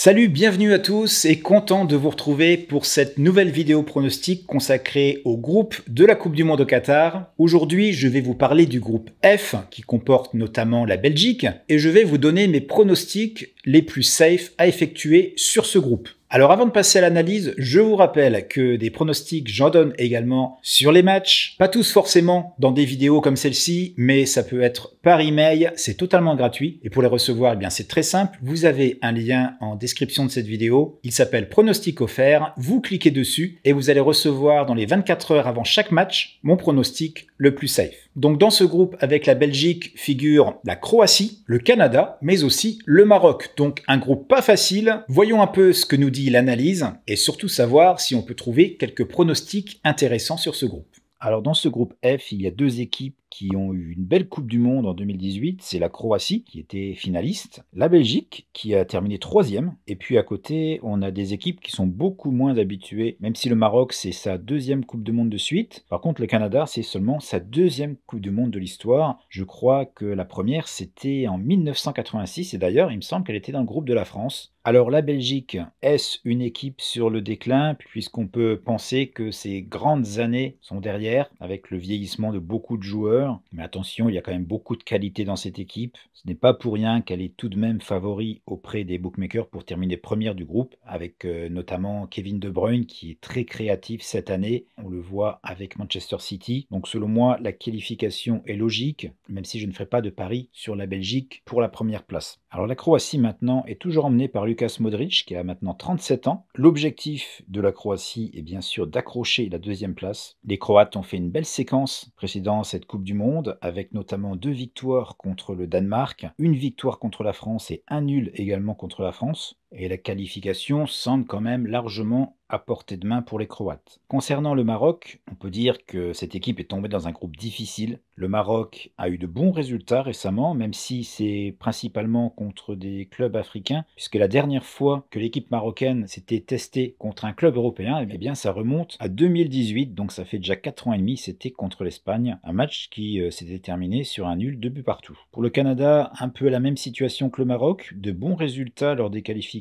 Salut, bienvenue à tous et content de vous retrouver pour cette nouvelle vidéo pronostic consacrée au groupe de la Coupe du Monde au Qatar. Aujourd'hui, je vais vous parler du groupe F qui comporte notamment la Belgique et je vais vous donner mes pronostics les plus safe à effectuer sur ce groupe. Alors avant de passer à l'analyse, je vous rappelle que des pronostics, j'en donne également sur les matchs. Pas tous forcément dans des vidéos comme celle-ci, mais ça peut être par email, c'est totalement gratuit. Et pour les recevoir, eh bien c'est très simple. Vous avez un lien en description de cette vidéo. Il s'appelle pronostic offert. Vous cliquez dessus et vous allez recevoir dans les 24 heures avant chaque match mon pronostic le plus safe. Donc dans ce groupe avec la Belgique figure la Croatie, le Canada, mais aussi le Maroc. Donc un groupe pas facile. Voyons un peu ce que nous dit l'analyse et surtout savoir si on peut trouver quelques pronostics intéressants sur ce groupe. Alors dans ce groupe F, il y a deux équipes qui ont eu une belle Coupe du Monde en 2018, c'est la Croatie qui était finaliste, la Belgique qui a terminé troisième, et puis à côté on a des équipes qui sont beaucoup moins habituées, même si le Maroc c'est sa deuxième Coupe du Monde de suite, par contre le Canada c'est seulement sa deuxième Coupe du Monde de l'histoire, je crois que la première c'était en 1986, et d'ailleurs il me semble qu'elle était dans le groupe de la France, alors la Belgique, est-ce une équipe sur le déclin puisqu'on peut penser que ces grandes années sont derrière avec le vieillissement de beaucoup de joueurs mais attention, il y a quand même beaucoup de qualité dans cette équipe. Ce n'est pas pour rien qu'elle est tout de même favori auprès des bookmakers pour terminer première du groupe, avec euh, notamment Kevin De Bruyne qui est très créatif cette année. On le voit avec Manchester City. Donc selon moi, la qualification est logique, même si je ne ferai pas de pari sur la Belgique pour la première place. Alors la Croatie maintenant est toujours emmenée par Lucas Modric qui a maintenant 37 ans. L'objectif de la Croatie est bien sûr d'accrocher la deuxième place. Les Croates ont fait une belle séquence précédant cette Coupe Monde, avec notamment deux victoires contre le Danemark, une victoire contre la France et un nul également contre la France et la qualification semble quand même largement à portée de main pour les Croates. Concernant le Maroc, on peut dire que cette équipe est tombée dans un groupe difficile. Le Maroc a eu de bons résultats récemment, même si c'est principalement contre des clubs africains, puisque la dernière fois que l'équipe marocaine s'était testée contre un club européen, eh bien ça remonte à 2018, donc ça fait déjà 4 ans et demi, c'était contre l'Espagne, un match qui euh, s'était terminé sur un nul, de but partout. Pour le Canada, un peu la même situation que le Maroc, de bons résultats lors des qualifications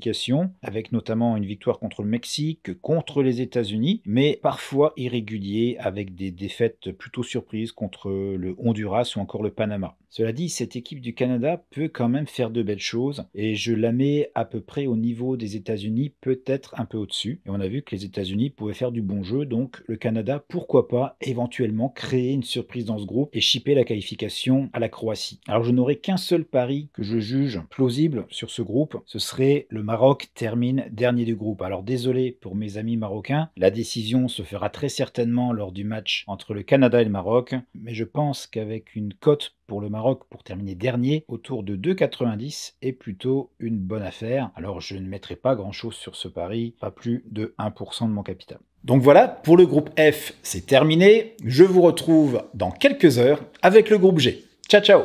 avec notamment une victoire contre le Mexique, contre les États-Unis, mais parfois irrégulier, avec des défaites plutôt surprises contre le Honduras ou encore le Panama. Cela dit, cette équipe du Canada peut quand même faire de belles choses et je la mets à peu près au niveau des États-Unis, peut-être un peu au-dessus. Et on a vu que les États-Unis pouvaient faire du bon jeu, donc le Canada, pourquoi pas éventuellement créer une surprise dans ce groupe et shipper la qualification à la Croatie. Alors je n'aurai qu'un seul pari que je juge plausible sur ce groupe, ce serait le Maroc termine dernier du groupe. Alors désolé pour mes amis marocains, la décision se fera très certainement lors du match entre le Canada et le Maroc, mais je pense qu'avec une cote pour le Maroc pour terminer dernier autour de 2,90 est plutôt une bonne affaire. Alors je ne mettrai pas grand-chose sur ce pari, pas plus de 1% de mon capital. Donc voilà, pour le groupe F, c'est terminé. Je vous retrouve dans quelques heures avec le groupe G. Ciao ciao